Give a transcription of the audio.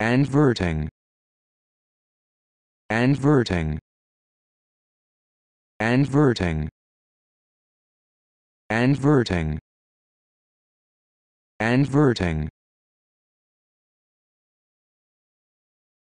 Adverting. Adverting. Adverting. Adverting. Adverting.